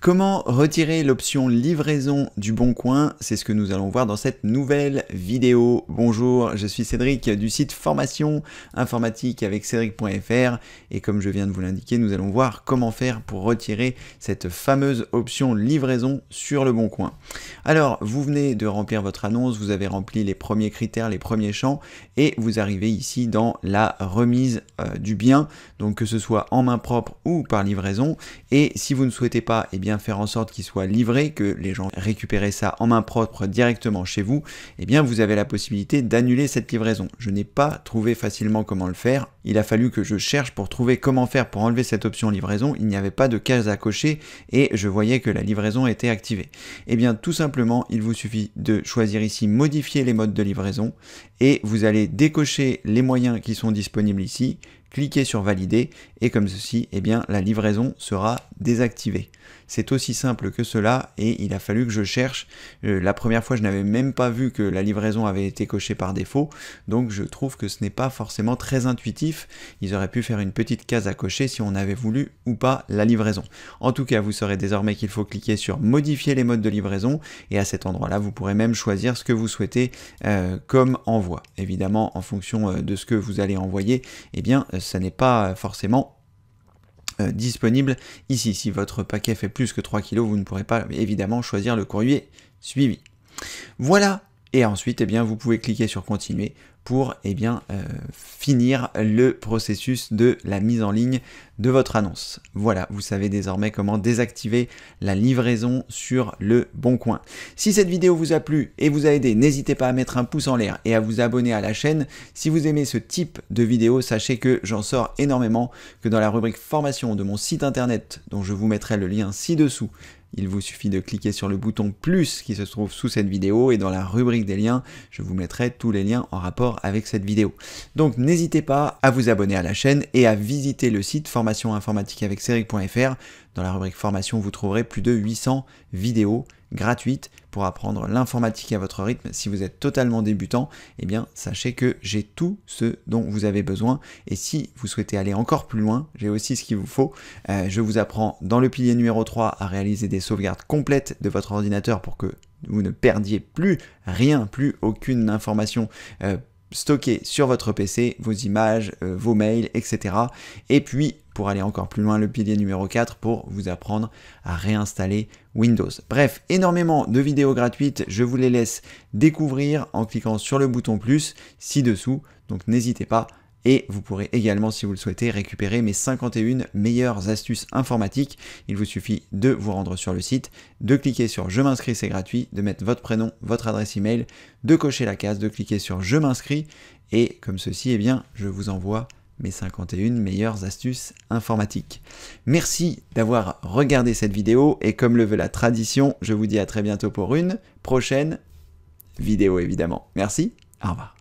Comment retirer l'option livraison du bon coin C'est ce que nous allons voir dans cette nouvelle vidéo. Bonjour, je suis Cédric du site formation informatique avec cédric.fr et comme je viens de vous l'indiquer, nous allons voir comment faire pour retirer cette fameuse option livraison sur le bon coin. Alors, vous venez de remplir votre annonce, vous avez rempli les premiers critères, les premiers champs et vous arrivez ici dans la remise euh, du bien, donc que ce soit en main propre ou par livraison et si vous ne souhaitez pas eh bien faire en sorte qu'il soit livré, que les gens récupéraient ça en main propre directement chez vous, et eh bien vous avez la possibilité d'annuler cette livraison. Je n'ai pas trouvé facilement comment le faire, il a fallu que je cherche pour trouver comment faire pour enlever cette option livraison, il n'y avait pas de case à cocher et je voyais que la livraison était activée. Et eh bien tout simplement, il vous suffit de choisir ici modifier les modes de livraison et vous allez décocher les moyens qui sont disponibles ici, cliquer sur valider et comme ceci, eh bien, la livraison sera désactivée. C'est aussi simple que cela et il a fallu que je cherche. Euh, la première fois, je n'avais même pas vu que la livraison avait été cochée par défaut, donc je trouve que ce n'est pas forcément très intuitif ils auraient pu faire une petite case à cocher si on avait voulu ou pas la livraison. En tout cas, vous saurez désormais qu'il faut cliquer sur modifier les modes de livraison et à cet endroit-là, vous pourrez même choisir ce que vous souhaitez euh, comme envoi. Évidemment, en fonction euh, de ce que vous allez envoyer, eh bien, euh, ça n'est pas forcément disponible ici. Si votre paquet fait plus que 3 kg, vous ne pourrez pas évidemment choisir le courrier suivi. Voilà et ensuite, eh bien, vous pouvez cliquer sur continuer pour eh bien, euh, finir le processus de la mise en ligne de votre annonce. Voilà, vous savez désormais comment désactiver la livraison sur le bon coin. Si cette vidéo vous a plu et vous a aidé, n'hésitez pas à mettre un pouce en l'air et à vous abonner à la chaîne. Si vous aimez ce type de vidéo, sachez que j'en sors énormément, que dans la rubrique formation de mon site internet, dont je vous mettrai le lien ci-dessous, il vous suffit de cliquer sur le bouton plus qui se trouve sous cette vidéo et dans la rubrique des liens, je vous mettrai tous les liens en rapport avec cette vidéo. Donc n'hésitez pas à vous abonner à la chaîne et à visiter le site formation informatique avec dans la rubrique formation, vous trouverez plus de 800 vidéos gratuite pour apprendre l'informatique à votre rythme. Si vous êtes totalement débutant, eh bien sachez que j'ai tout ce dont vous avez besoin. Et si vous souhaitez aller encore plus loin, j'ai aussi ce qu'il vous faut. Euh, je vous apprends dans le pilier numéro 3 à réaliser des sauvegardes complètes de votre ordinateur pour que vous ne perdiez plus rien, plus aucune information euh, stocker sur votre PC vos images, euh, vos mails, etc. Et puis, pour aller encore plus loin, le pilier numéro 4 pour vous apprendre à réinstaller Windows. Bref, énormément de vidéos gratuites, je vous les laisse découvrir en cliquant sur le bouton plus ci-dessous, donc n'hésitez pas et vous pourrez également, si vous le souhaitez, récupérer mes 51 meilleures astuces informatiques. Il vous suffit de vous rendre sur le site, de cliquer sur Je m'inscris, c'est gratuit, de mettre votre prénom, votre adresse email, de cocher la case, de cliquer sur Je m'inscris. Et comme ceci, eh bien, je vous envoie mes 51 meilleures astuces informatiques. Merci d'avoir regardé cette vidéo et comme le veut la tradition, je vous dis à très bientôt pour une prochaine vidéo évidemment. Merci, au revoir.